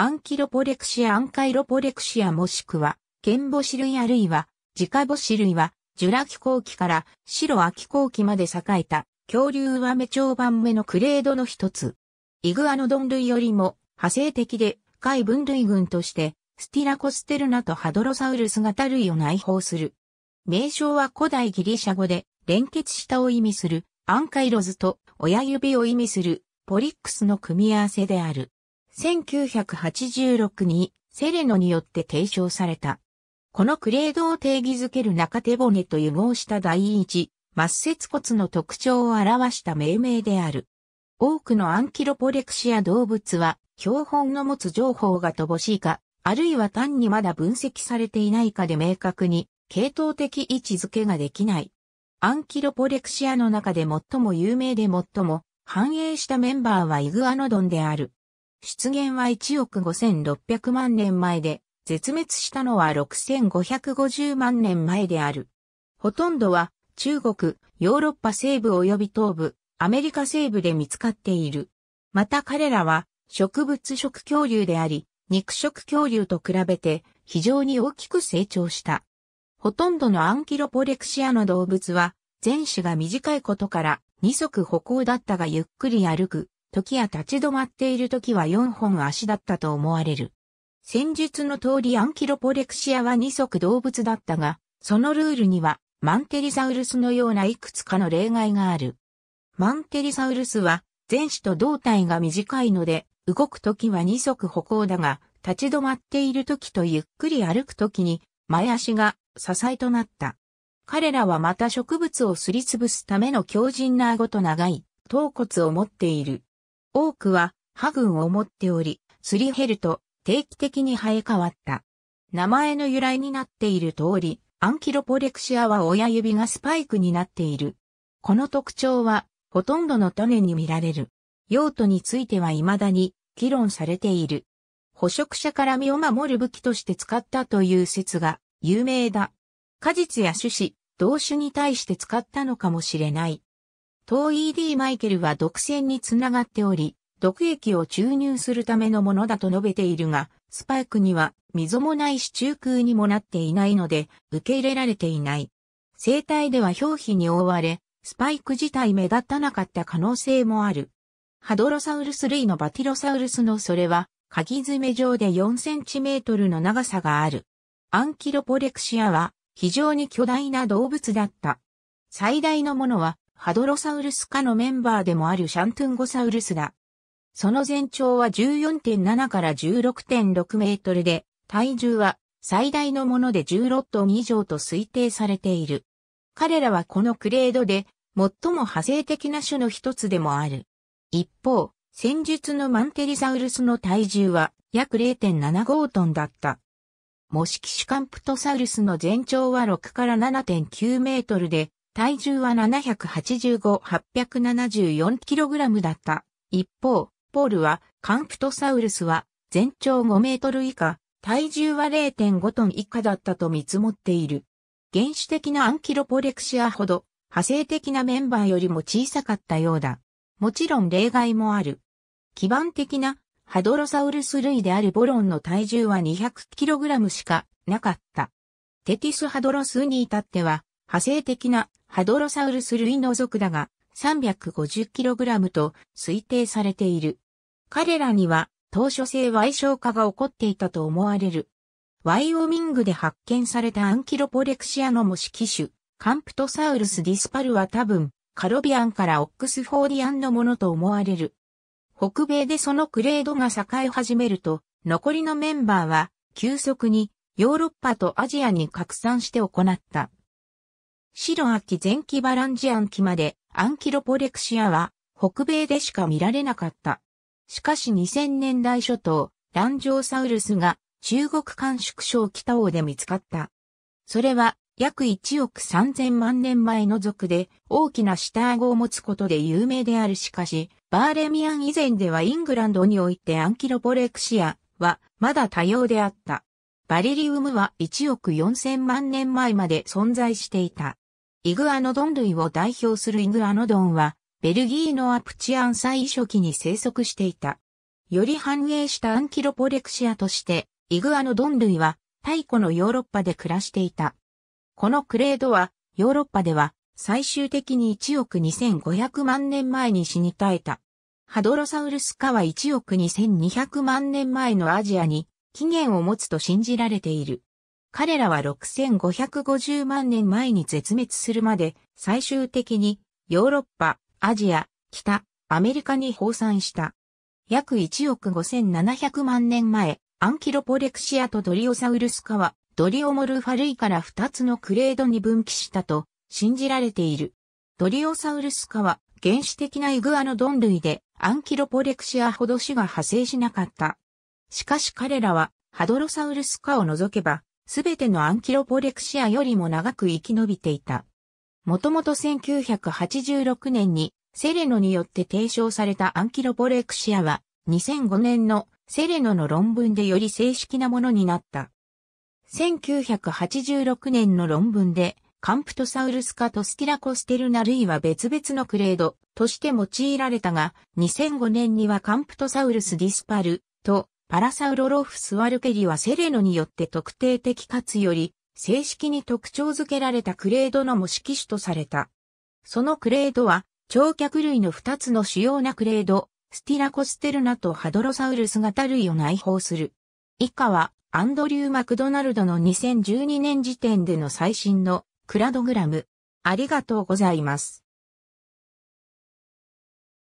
アンキロポレクシアアンカイロポレクシアもしくは、ケンボシ類あるいは、ジカボシ類は、ジュラ気候期からシアキ気候期まで栄えた恐竜は目長盤目のクレードの一つ。イグアノドン類よりも派生的で海分類群としてスティラコステルナとハドロサウルス型類を内包する。名称は古代ギリシャ語で連結したを意味するアンカイロズと親指を意味するポリックスの組み合わせである。1986にセレノによって提唱された。このクレードを定義づける中手骨と融合した第一、末節骨の特徴を表した命名である。多くのアンキロポレクシア動物は標本の持つ情報が乏しいか、あるいは単にまだ分析されていないかで明確に系統的位置づけができない。アンキロポレクシアの中で最も有名で最も繁栄したメンバーはイグアノドンである。出現は1億5600万年前で、絶滅したのは6550万年前である。ほとんどは中国、ヨーロッパ西部及び東部、アメリカ西部で見つかっている。また彼らは植物食恐竜であり、肉食恐竜と比べて非常に大きく成長した。ほとんどのアンキロポレクシアの動物は前肢が短いことから二足歩行だったがゆっくり歩く時や立ち止まっている時は4本足だったと思われる。戦術の通りアンキロポレクシアは二足動物だったが、そのルールにはマンテリサウルスのようないくつかの例外がある。マンテリサウルスは前肢と胴体が短いので、動く時は二足歩行だが、立ち止まっている時とゆっくり歩く時に前足が支えとなった。彼らはまた植物をすりつぶすための強靭な顎と長い頭骨を持っている。多くは、グ群を持っており、すり減ると定期的に生え変わった。名前の由来になっている通り、アンキロポレクシアは親指がスパイクになっている。この特徴は、ほとんどの種に見られる。用途については未だに議論されている。捕食者から身を守る武器として使ったという説が有名だ。果実や種子、同種に対して使ったのかもしれない。糖 ED マイケルは毒腺につながっており、毒液を注入するためのものだと述べているが、スパイクには溝もないし中空にもなっていないので、受け入れられていない。生体では表皮に覆われ、スパイク自体目立たなかった可能性もある。ハドロサウルス類のバティロサウルスのそれは、鍵爪状で4センチメートルの長さがある。アンキロポレクシアは非常に巨大な動物だった。最大のものはハドロサウルス科のメンバーでもあるシャントゥンゴサウルスだ。その全長は14.7から16.6メートルで、体重は最大のもので16トン以上と推定されている。彼らはこのクレードで最も派生的な種の一つでもある。一方、戦術のマンテリザウルスの体重は約0.75トンだった。モシキシュカンプトサウルスの全長は6から7.9メートルで、体重は 785-874kg だった。一方、ポールは、カンプトサウルスは、全長5メートル以下、体重は0.5トン以下だったと見積もっている。原始的なアンキロポレクシアほど、派生的なメンバーよりも小さかったようだ。もちろん例外もある。基盤的なハドロサウルス類であるボロンの体重は 200kg しかなかった。テティスハドロスに至っては、派生的なハドロサウルス類の属だが 350kg と推定されている。彼らには当初性矮小化が起こっていたと思われる。ワイオミングで発見されたアンキロポレクシアの模式種、カンプトサウルスディスパルは多分、カロビアンからオックスフォーディアンのものと思われる。北米でそのクレードが栄え始めると、残りのメンバーは急速にヨーロッパとアジアに拡散して行った。白秋前期バランジアン期までアンキロポレクシアは北米でしか見られなかった。しかし2000年代初頭、ランジョーサウルスが中国間縮小北欧で見つかった。それは約1億3000万年前の族で大きな下顎を持つことで有名であるしかし、バーレミアン以前ではイングランドにおいてアンキロポレクシアはまだ多様であった。バリリウムは1億4000万年前まで存在していた。イグアノドン類を代表するイグアノドンは、ベルギーのアプチアン最初期に生息していた。より繁栄したアンキロポレクシアとして、イグアノドン類は、太古のヨーロッパで暮らしていた。このクレードは、ヨーロッパでは、最終的に1億2500万年前に死に絶えた。ハドロサウルス科は1億2200万年前のアジアに起源を持つと信じられている。彼らは6550万年前に絶滅するまで最終的にヨーロッパ、アジア、北、アメリカに放散した。約1億5700万年前、アンキロポレクシアとドリオサウルス科はドリオモルファ類から2つのクレードに分岐したと信じられている。ドリオサウルス科は原始的なイグアノドン類でアンキロポレクシアほど種が派生しなかった。しかし彼らはハドロサウルス科を除けばすべてのアンキロポレクシアよりも長く生き延びていた。もともと1986年にセレノによって提唱されたアンキロポレクシアは2005年のセレノの論文でより正式なものになった。1986年の論文でカンプトサウルス科とスティラコステルナ類は別々のクレードとして用いられたが、2005年にはカンプトサウルスディスパルとパラサウロロフスワルケリはセレノによって特定的かつより正式に特徴づけられたクレードの模式種とされた。そのクレードは、長脚類の2つの主要なクレード、スティラコステルナとハドロサウルス型類を内包する。以下は、アンドリュー・マクドナルドの2012年時点での最新のクラドグラム。ありがとうございます。